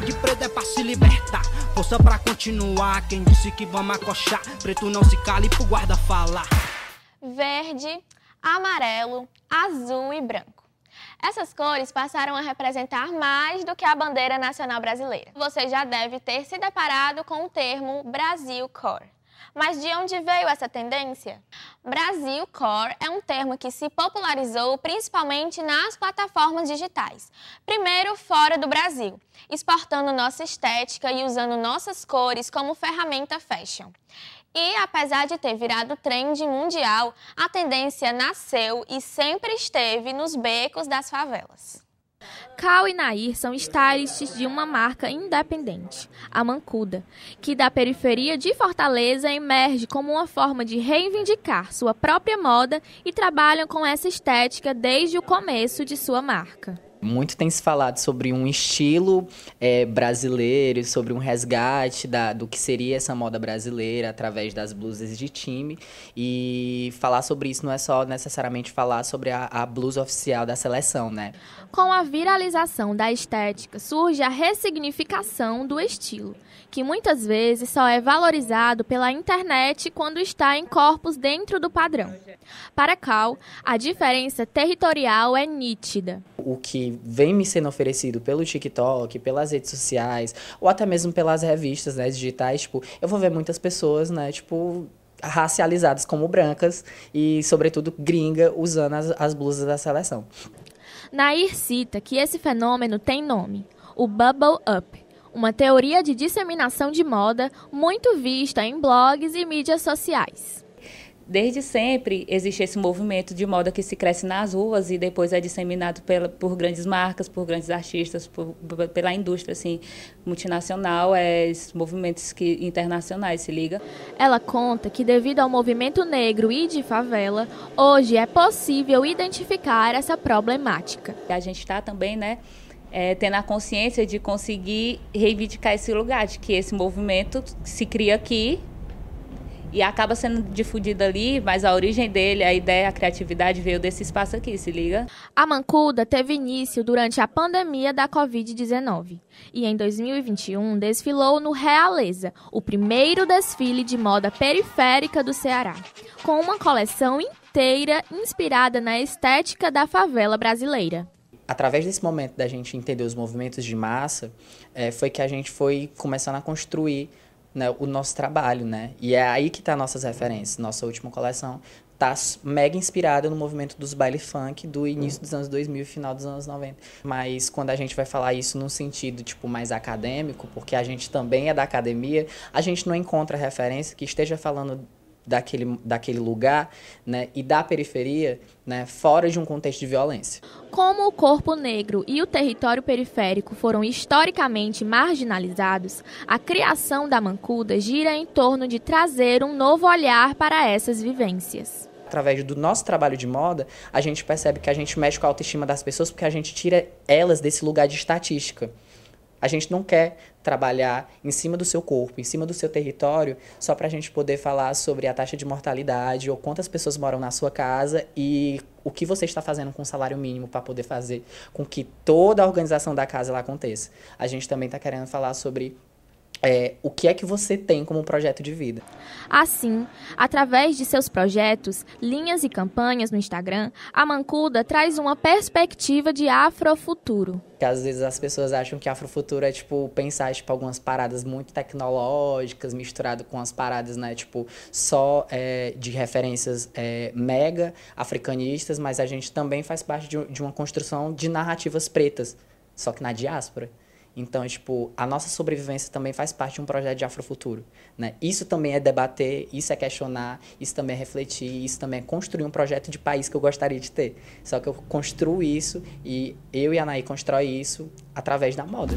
de preto é pra se libertar. Força pra continuar. Quem disse que vamos acochar? Preto não se cala e pro guarda falar. Verde, amarelo, azul e branco. Essas cores passaram a representar mais do que a bandeira nacional brasileira. Você já deve ter se deparado com o termo Brasil Cor. Mas de onde veio essa tendência? Brasil Core é um termo que se popularizou principalmente nas plataformas digitais. Primeiro, fora do Brasil, exportando nossa estética e usando nossas cores como ferramenta fashion. E apesar de ter virado trend mundial, a tendência nasceu e sempre esteve nos becos das favelas. Cal e Nair são stylists de uma marca independente, a Mancuda, que da periferia de Fortaleza emerge como uma forma de reivindicar sua própria moda e trabalham com essa estética desde o começo de sua marca. Muito tem se falado sobre um estilo é, brasileiro, sobre um resgate da, do que seria essa moda brasileira através das blusas de time. E falar sobre isso não é só necessariamente falar sobre a, a blusa oficial da seleção, né? Com a viralização da estética surge a ressignificação do estilo, que muitas vezes só é valorizado pela internet quando está em corpos dentro do padrão. Para Cal, a diferença territorial é nítida o que vem me sendo oferecido pelo TikTok, pelas redes sociais, ou até mesmo pelas revistas né, digitais, tipo, eu vou ver muitas pessoas, né, tipo, racializadas como brancas e, sobretudo, gringa usando as, as blusas da seleção. Nair cita que esse fenômeno tem nome, o Bubble Up, uma teoria de disseminação de moda muito vista em blogs e mídias sociais desde sempre existe esse movimento de moda que se cresce nas ruas e depois é disseminado pela, por grandes marcas, por grandes artistas, por, pela indústria assim multinacional, é, esses movimentos que internacionais se liga. Ela conta que devido ao movimento negro e de favela, hoje é possível identificar essa problemática. A gente está também, né? É, tendo a consciência de conseguir reivindicar esse lugar, de que esse movimento se cria aqui e acaba sendo difundido ali, mas a origem dele, a ideia, a criatividade veio desse espaço aqui, se liga? A Mancuda teve início durante a pandemia da Covid-19 e em 2021 desfilou no Realeza, o primeiro desfile de moda periférica do Ceará, com uma coleção inteira inspirada na estética da favela brasileira através desse momento da gente entender os movimentos de massa, é, foi que a gente foi começando a construir né, o nosso trabalho, né? E é aí que tá nossas referências. Nossa última coleção tá mega inspirada no movimento dos baile funk do início dos anos 2000 e final dos anos 90. Mas quando a gente vai falar isso num sentido tipo mais acadêmico, porque a gente também é da academia, a gente não encontra referência que esteja falando daquele, daquele lugar né, e da periferia né, fora de um contexto de violência. Como o corpo negro e o território periférico foram historicamente marginalizados, a criação da Mancuda gira em torno de trazer um novo olhar para essas vivências através do nosso trabalho de moda, a gente percebe que a gente mexe com a autoestima das pessoas porque a gente tira elas desse lugar de estatística. A gente não quer trabalhar em cima do seu corpo, em cima do seu território, só para a gente poder falar sobre a taxa de mortalidade ou quantas pessoas moram na sua casa e o que você está fazendo com o salário mínimo para poder fazer com que toda a organização da casa ela aconteça. A gente também está querendo falar sobre é, o que é que você tem como projeto de vida. Assim, através de seus projetos, linhas e campanhas no Instagram, a Mancuda traz uma perspectiva de afrofuturo. Que às vezes as pessoas acham que afrofuturo é tipo pensar tipo algumas paradas muito tecnológicas misturado com as paradas né tipo só é, de referências é, mega africanistas, mas a gente também faz parte de, de uma construção de narrativas pretas, só que na diáspora. Então, é, tipo, a nossa sobrevivência também faz parte de um projeto de afrofuturo, né? Isso também é debater, isso é questionar, isso também é refletir, isso também é construir um projeto de país que eu gostaria de ter. Só que eu construo isso e eu e a Anaí constrói isso através da moda.